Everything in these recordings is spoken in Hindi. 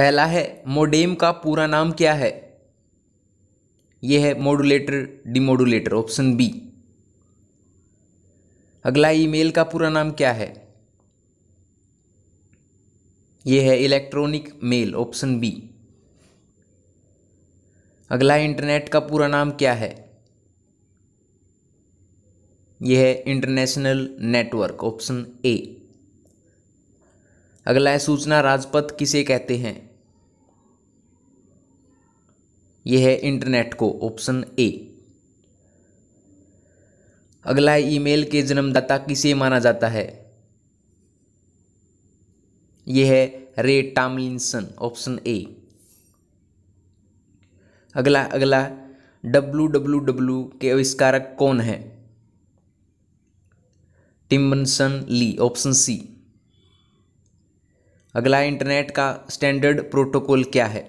पहला है मोडेम का पूरा नाम क्या है यह है मॉडुलेटर डिमोडुलेटर ऑप्शन बी अगला ईमेल का पूरा नाम क्या है यह है इलेक्ट्रॉनिक मेल ऑप्शन बी अगला इंटरनेट का पूरा नाम क्या है यह है इंटरनेशनल नेटवर्क ऑप्शन ए अगला है सूचना राजपथ किसे कहते हैं ये है इंटरनेट को ऑप्शन ए अगला है ईमेल के जन्मदाता किसे माना जाता है यह है रे टामलिंसन ऑप्शन ए अगला अगला डब्लू डब्लू डब्लू के आविष्कारक कौन है टिम्बनसन ली ऑप्शन सी अगला इंटरनेट का स्टैंडर्ड प्रोटोकॉल क्या है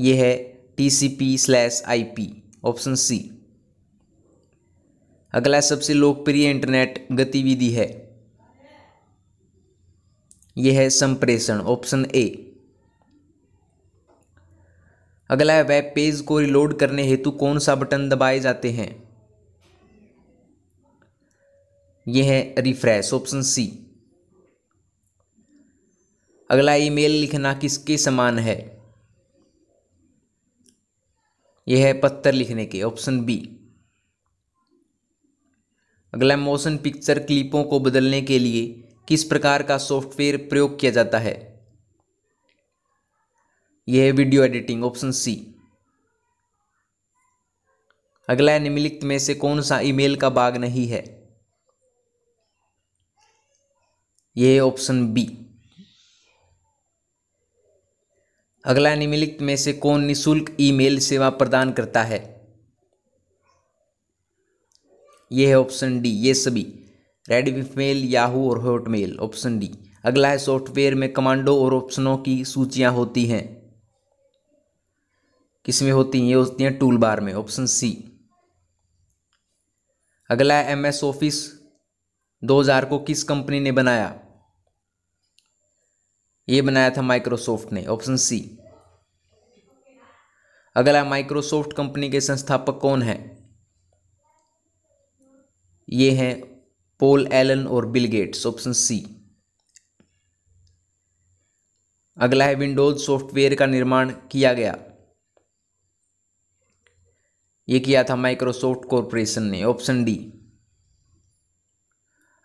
ये है T C P slash I P option C अगला सबसे लोकप्रिय इंटरनेट गतिविधि है यह है संप्रेषण ऑप्शन ए अगला है वेब पेज को रिलोड करने हेतु कौन सा बटन दबाए जाते हैं यह है रिफ्रेश ऑप्शन सी अगला ईमेल लिखना किसके समान है यह है पत्थर लिखने के ऑप्शन बी अगला मोशन पिक्चर क्लिपों को बदलने के लिए किस प्रकार का सॉफ्टवेयर प्रयोग किया जाता है यह है वीडियो एडिटिंग ऑप्शन सी अगला निम्नलिखित में से कौन सा ईमेल का भाग नहीं है यह ऑप्शन बी अगला निम्नलिखित में से कौन निशुल्क ईमेल सेवा प्रदान करता है यह है ऑप्शन डी ये सभी रेड मेल याहू और हॉटमेल ऑप्शन डी अगला है सॉफ्टवेयर में कमांडो और ऑप्शनों की सूचियां होती हैं किसमें होती हैं ये होती हैं टूल बार में ऑप्शन सी अगला है एम एस ऑफिस 2000 को किस कंपनी ने बनाया ये बनाया था माइक्रोसॉफ्ट ने ऑप्शन सी अगला माइक्रोसॉफ्ट कंपनी के संस्थापक कौन है ये हैं पोल एलन और बिल गेट्स ऑप्शन सी अगला है विंडोज सॉफ्टवेयर का निर्माण किया गया ये किया था माइक्रोसॉफ्ट कॉरपोरेशन ने ऑप्शन डी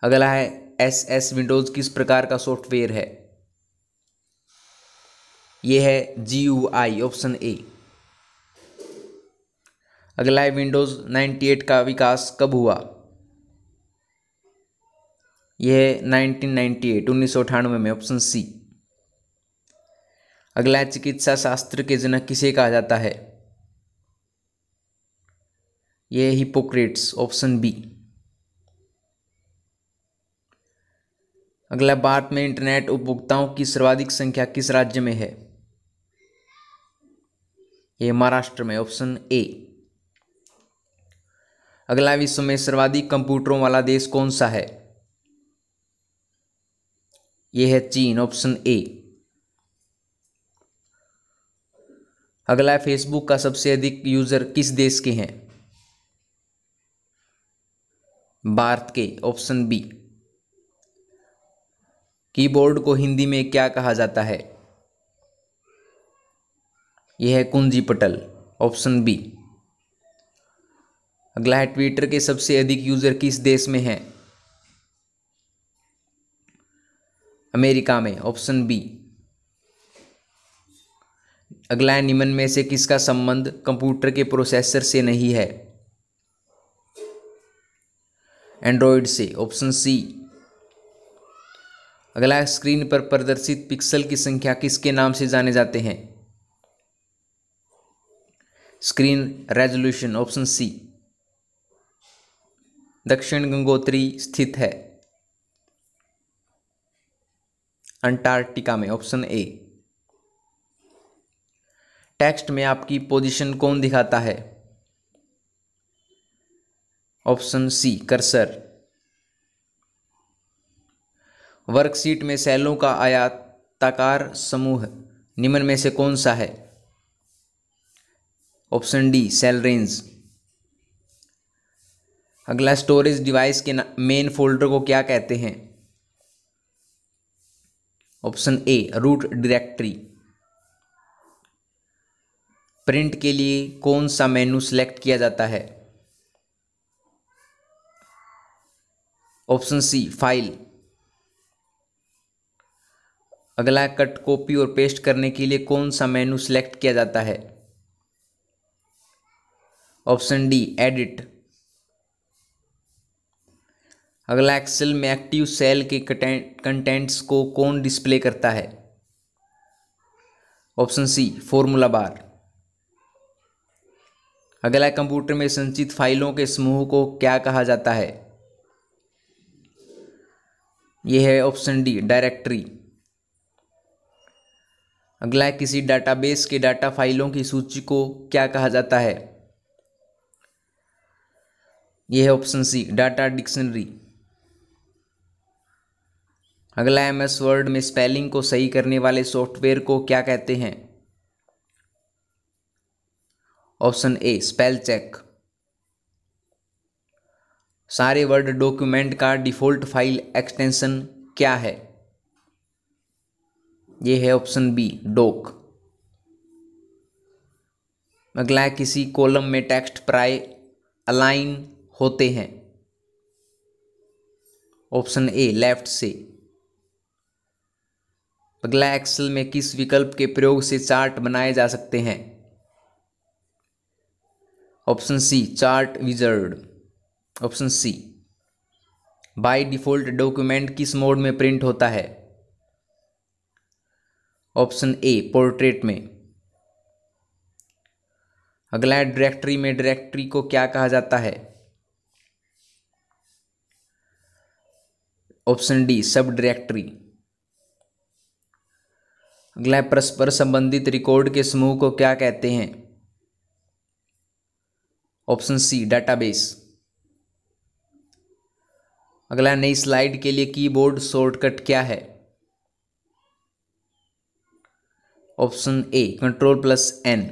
अगला है एस एस विंडोज किस प्रकार का सॉफ्टवेयर है ये है जी यू आई ऑप्शन ए अगला है विंडोज़ 98 का विकास कब हुआ यह 1998 उन्नीस में ऑप्शन सी अगला है चिकित्सा शास्त्र के जनक किसे कहा जाता है यह हिपोक्रेट्स ऑप्शन बी अगला बात में इंटरनेट उपभोक्ताओं की सर्वाधिक संख्या किस राज्य में है ये महाराष्ट्र में ऑप्शन ए अगला विश्व में सर्वाधिक कंप्यूटरों वाला देश कौन सा है ये है चीन ऑप्शन ए अगला फेसबुक का सबसे अधिक यूजर किस देश के हैं भारत के ऑप्शन बी कीबोर्ड को हिंदी में क्या कहा जाता है यह है कुंजी पटल ऑप्शन बी अगला है ट्विटर के सबसे अधिक यूजर किस देश में है अमेरिका में ऑप्शन बी अगला है निम्न में से किसका संबंध कंप्यूटर के प्रोसेसर से नहीं है एंड्रॉयड से ऑप्शन सी अगला स्क्रीन पर प्रदर्शित पिक्सल की संख्या किसके नाम से जाने जाते हैं स्क्रीन रेजोल्यूशन ऑप्शन सी दक्षिण गंगोत्री स्थित है अंटार्कटिका में ऑप्शन ए टेक्स्ट में आपकी पोजीशन कौन दिखाता है ऑप्शन सी कर्सर वर्कशीट में सेलों का आयाताकार समूह निम्न में से कौन सा है ऑप्शन डी सेल रेंज अगला स्टोरेज डिवाइस के मेन फोल्डर को क्या कहते हैं option A root directory print के लिए कौन सा मेनू सिलेक्ट किया जाता है ऑप्शन सी फाइल अगला कट कॉपी और पेस्ट करने के लिए कौन सा मेनू सिलेक्ट किया जाता है ऑप्शन डी एडिट अगला एक्सेल में एक्टिव सेल के कंटेंट्स को कौन डिस्प्ले करता है ऑप्शन सी फॉर्मूला बार अगला कंप्यूटर में संचित फाइलों के समूह को क्या कहा जाता है यह है ऑप्शन डी डायरेक्टरी अगला किसी डाटाबेस के डाटा फाइलों की सूची को क्या कहा जाता है ये है ऑप्शन सी डाटा डिक्शनरी अगला एम एस वर्ड में स्पेलिंग को सही करने वाले सॉफ्टवेयर को क्या कहते हैं ऑप्शन ए स्पेल चेक सारे वर्ड डॉक्यूमेंट का डिफ़ॉल्ट फाइल एक्सटेंशन क्या है ये है ऑप्शन बी डोक अगला किसी कॉलम में टेक्स्ट प्राय अलाइन होते हैं ऑप्शन ए लेफ्ट से अगला एक्सल में किस विकल्प के प्रयोग से चार्ट बनाए जा सकते हैं option C chart wizard option C by default document किस मोड में प्रिंट होता है ऑप्शन ए पोर्ट्रेट में अगला डायरेक्टरी में डायरेक्टरी को क्या कहा जाता है ऑप्शन डी सब डायरेक्टरी अगला परस्पर संबंधित रिकॉर्ड के समूह को क्या कहते हैं ऑप्शन सी डाटाबेस अगला नई स्लाइड के लिए कीबोर्ड शॉर्टकट क्या है option A control plus N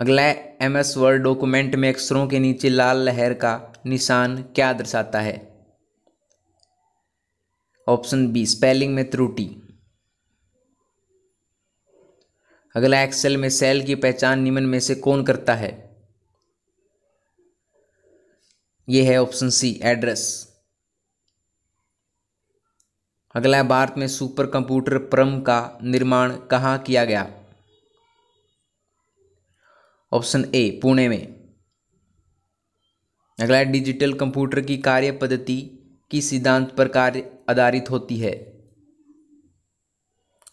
अगला एमएस वर्ड डॉक्यूमेंट में अक्षरों के नीचे लाल लहर का निशान क्या दर्शाता है ऑप्शन बी स्पेलिंग में त्रुटि अगला एक्सेल में सेल की पहचान निम्न में से कौन करता है यह है ऑप्शन सी एड्रेस अगला भारत में सुपर कंप्यूटर प्रम का निर्माण कहाँ किया गया ऑप्शन ए पुणे में अगला डिजिटल कंप्यूटर की कार्य पद्धति किस सिद्धांत पर कार्य आधारित होती है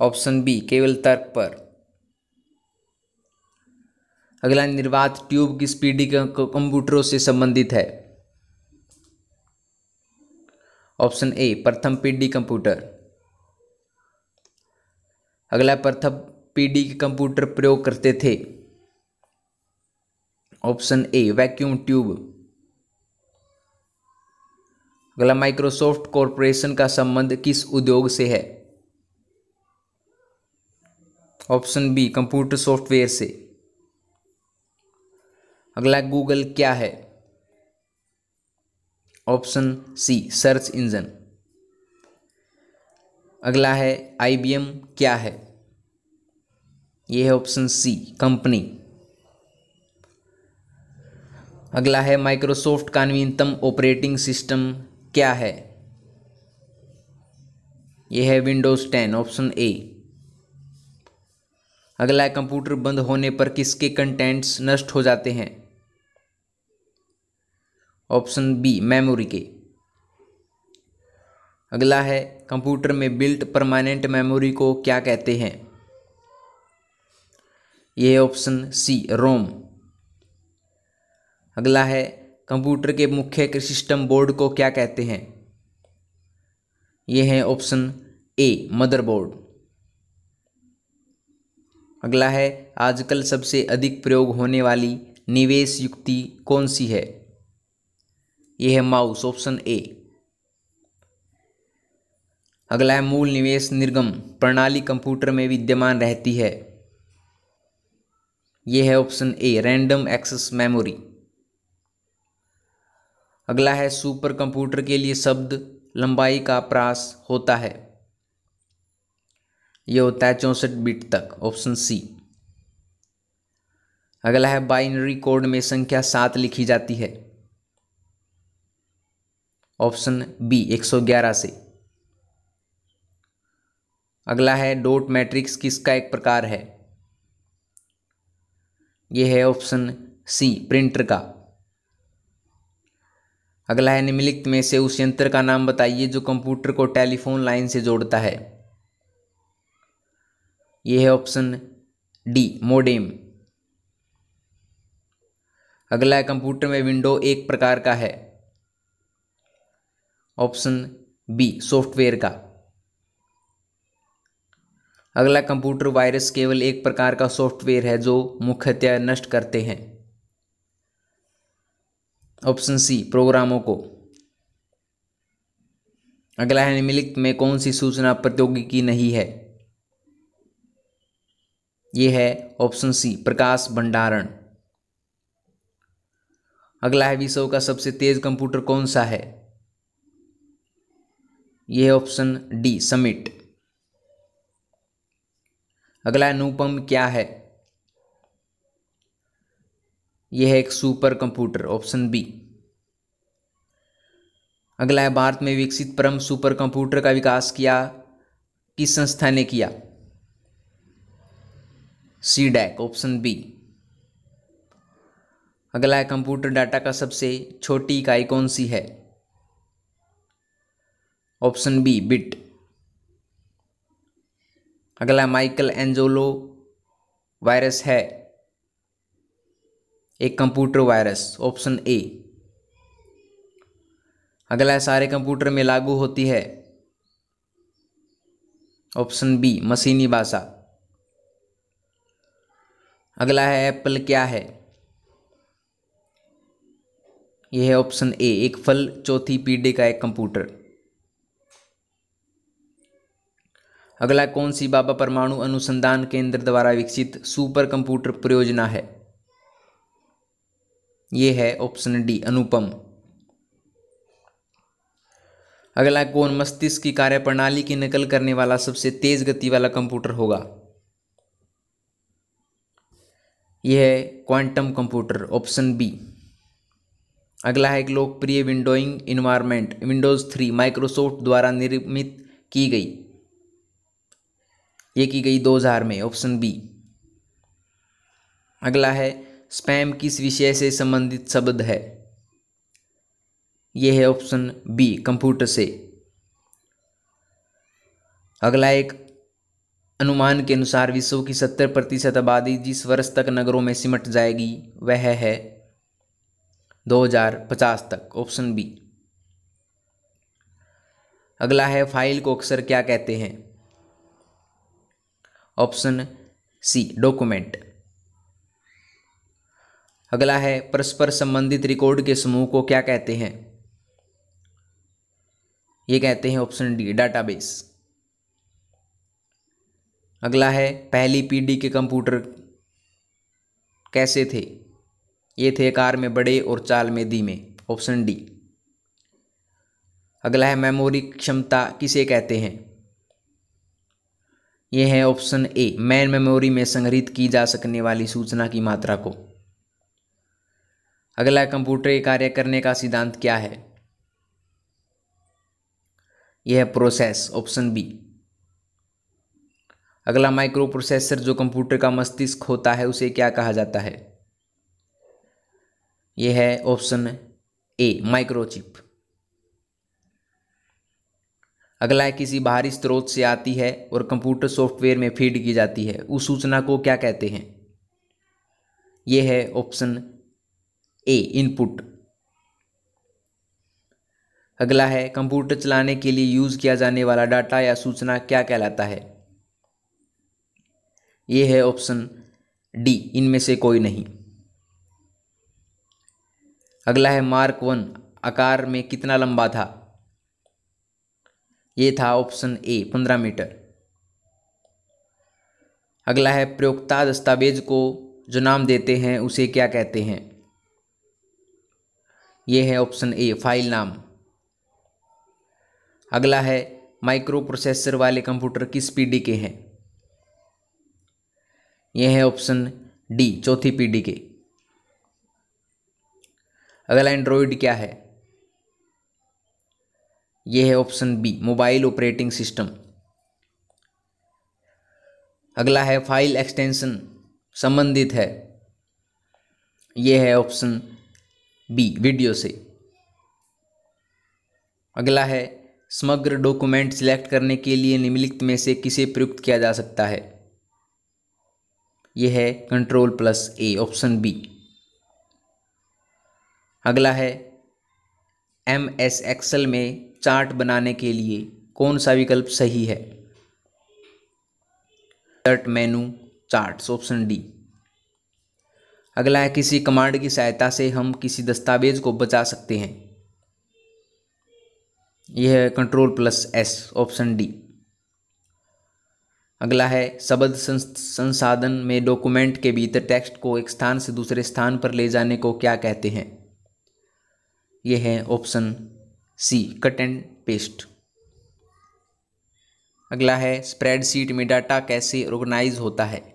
ऑप्शन बी केवल तर्क पर अगला निर्वात ट्यूब की स्पीड कंप्यूटरों से संबंधित है ऑप्शन ए प्रथम पीढ़ी कंप्यूटर अगला प्रथम पीढ़ी के कंप्यूटर प्रयोग करते थे ऑप्शन ए वैक्यूम ट्यूब अगला माइक्रोसॉफ्ट कॉरपोरेशन का संबंध किस उद्योग से है ऑप्शन बी कंप्यूटर सॉफ्टवेयर से अगला गूगल क्या है ऑप्शन सी सर्च इंजन अगला है आईबीएम क्या है यह है ऑप्शन सी कंपनी अगला है माइक्रोसॉफ्ट का नवीनतम ऑपरेटिंग सिस्टम क्या है यह है विंडोज़ टेन ऑप्शन ए अगला है कंप्यूटर बंद होने पर किसके कंटेंट्स नष्ट हो जाते हैं ऑप्शन बी मेमोरी के अगला है कंप्यूटर में बिल्ट परमानेंट मेमोरी को क्या कहते हैं यह ऑप्शन सी रोम अगला है कंप्यूटर के मुख्य सिस्टम बोर्ड को क्या कहते हैं ये है ऑप्शन ए मदरबोर्ड अगला है आजकल सबसे अधिक प्रयोग होने वाली निवेश युक्ति कौन सी है यह है माउस ऑप्शन ए अगला है मूल निवेश निर्गम प्रणाली कंप्यूटर में विद्यमान रहती है यह है option A random access memory अगला है सुपर कंप्यूटर के लिए शब्द लंबाई का प्रास होता है यह होता है चौंसठ बिट तक ऑप्शन सी अगला है बाइनरी कोड में संख्या सात लिखी जाती है ऑप्शन बी 111 से अगला है डॉट मैट्रिक्स किसका एक प्रकार है यह है ऑप्शन सी प्रिंटर का अगला है निम्नलिखित में से उस यंत्र का नाम बताइए जो कंप्यूटर को टेलीफोन लाइन से जोड़ता है यह है ऑप्शन डी मोडेम अगला है कंप्यूटर में विंडो एक प्रकार का है ऑप्शन बी सॉफ्टवेयर का अगला कंप्यूटर वायरस केवल एक प्रकार का सॉफ्टवेयर है जो मुख्यतः नष्ट करते हैं ऑप्शन सी प्रोग्रामों को अगला है निम्नलिखित में कौन सी सूचना प्रौद्योगिकी नहीं है यह है ऑप्शन सी प्रकाश भंडारण अगला है विश्व का सबसे तेज कंप्यूटर कौन सा है यह ऑप्शन डी समिट अगला है अनुपम क्या है यह है एक सुपर कंप्यूटर ऑप्शन बी अगला है भारत में विकसित परम सुपर कंप्यूटर का विकास किया किस संस्था ने किया सी डैक ऑप्शन बी अगला है कंप्यूटर डाटा का सबसे छोटी इकाई कौन सी है ऑप्शन बी बिट अगला माइकल एंजोलो वायरस है एक कंप्यूटर वायरस ऑप्शन ए अगला है सारे कंप्यूटर में लागू होती है ऑप्शन बी मशीनी भाषा अगला है एप्पल क्या है यह है ऑप्शन ए एक फल चौथी पीढ़ी का एक कंप्यूटर अगला कौन सी बाबा परमाणु अनुसंधान केंद्र द्वारा विकसित सुपर कंप्यूटर परियोजना है ये है ऑप्शन डी अनुपम अगला कौन मस्तिष्क की कार्यप्रणाली की नकल करने वाला सबसे तेज गति वाला कंप्यूटर होगा यह है क्वांटम कंप्यूटर ऑप्शन बी अगला है एक लोकप्रिय windowing environment Windows three Microsoft द्वारा निर्मित की गई ये की गई 2000 में ऑप्शन बी अगला है स्पैम किस विषय से संबंधित शब्द है यह है ऑप्शन बी कंप्यूटर से अगला एक अनुमान के अनुसार विश्व की सत्तर प्रतिशत आबादी जिस वर्ष तक नगरों में सिमट जाएगी वह है 2050 तक ऑप्शन बी अगला है फाइल को अक्सर क्या कहते हैं ऑप्शन सी डॉक्यूमेंट अगला है परस्पर संबंधित रिकॉर्ड के समूह को क्या कहते हैं ये कहते हैं ऑप्शन डी डाटाबेस अगला है पहली पीढ़ी के कंप्यूटर कैसे थे ये थे कार में बड़े और चाल में धीमे ऑप्शन डी अगला है मेमोरी क्षमता किसे कहते हैं यह है ऑप्शन ए मैन मेमोरी में संग्रहित की जा सकने वाली सूचना की मात्रा को अगला कंप्यूटर के कार्य करने का सिद्धांत क्या है यह है प्रोसेस ऑप्शन बी अगला माइक्रो प्रोसेसर जो कंप्यूटर का मस्तिष्क होता है उसे क्या कहा जाता है यह है ऑप्शन ए माइक्रोचिप अगला है किसी बाहरी स्रोत से आती है और कंप्यूटर सॉफ्टवेयर में फीड की जाती है उस सूचना को क्या कहते हैं यह है ऑप्शन ए इनपुट अगला है कंप्यूटर चलाने के लिए यूज़ किया जाने वाला डाटा या सूचना क्या कहलाता है ये है ऑप्शन डी इनमें से कोई नहीं अगला है मार्क वन आकार में कितना लंबा था ये था ऑप्शन ए पंद्रह मीटर अगला है प्रयोक्ता दस्तावेज को जो नाम देते हैं उसे क्या कहते हैं ये है ऑप्शन ए फाइल नाम अगला है माइक्रो प्रोसेसर वाले कंप्यूटर किस पीढ़ी के हैं यह है ऑप्शन डी चौथी पीढ़ी के अगला एंड्रॉइड क्या है यह है option B mobile operating system अगला है फाइल एक्सटेंशन संबंधित है यह है ऑप्शन बी वीडियो से अगला है समग्र डॉक्यूमेंट सिलेक्ट करने के लिए निम्नलिखित में से किसे प्रयुक्त किया जा सकता है यह है control plus A option B अगला है एम एस एक्सल में चार्ट बनाने के लिए कौन सा विकल्प सही है chart menu charts option D अगला है किसी कमांड की सहायता से हम किसी दस्तावेज को बचा सकते हैं यह है control plus S option D अगला है शब्द संसाधन में डॉक्यूमेंट के भीतर टेक्स्ट को एक स्थान से दूसरे स्थान पर ले जाने को क्या कहते हैं यह है option C cut and paste अगला है स्प्रेडशीट में डाटा कैसे ऑर्गेनाइज होता है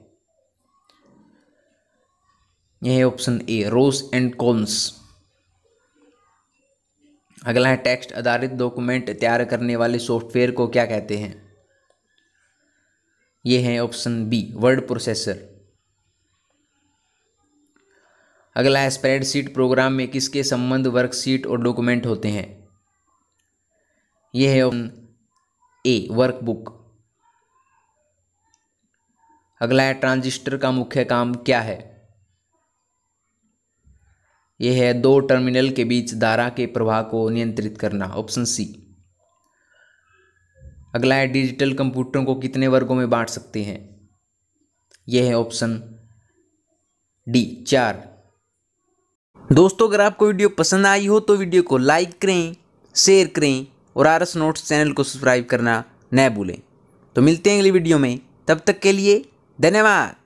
यह है option A rows and columns अगला है टेक्स्ट आधारित डॉक्यूमेंट तैयार करने वाले सॉफ्टवेयर को क्या कहते हैं ये है ऑप्शन बी वर्ड प्रोसेसर अगला है स्प्रेडशीट प्रोग्राम में किसके संबंध वर्कशीट और डॉक्यूमेंट होते हैं यह है ऑप्शन ए वर्कबुक अगला है ट्रांजिस्टर का मुख्य काम क्या है यह है दो टर्मिनल के बीच धारा के प्रवाह को नियंत्रित करना ऑप्शन सी अगला है डिजिटल कंप्यूटरों को कितने वर्गों में बांट सकते हैं यह है ऑप्शन डी चार दोस्तों अगर आपको वीडियो पसंद आई हो तो वीडियो को लाइक करें शेयर करें और आर एस नोट्स चैनल को सब्सक्राइब करना न भूलें तो मिलते हैं अगली वीडियो में तब तक के लिए धन्यवाद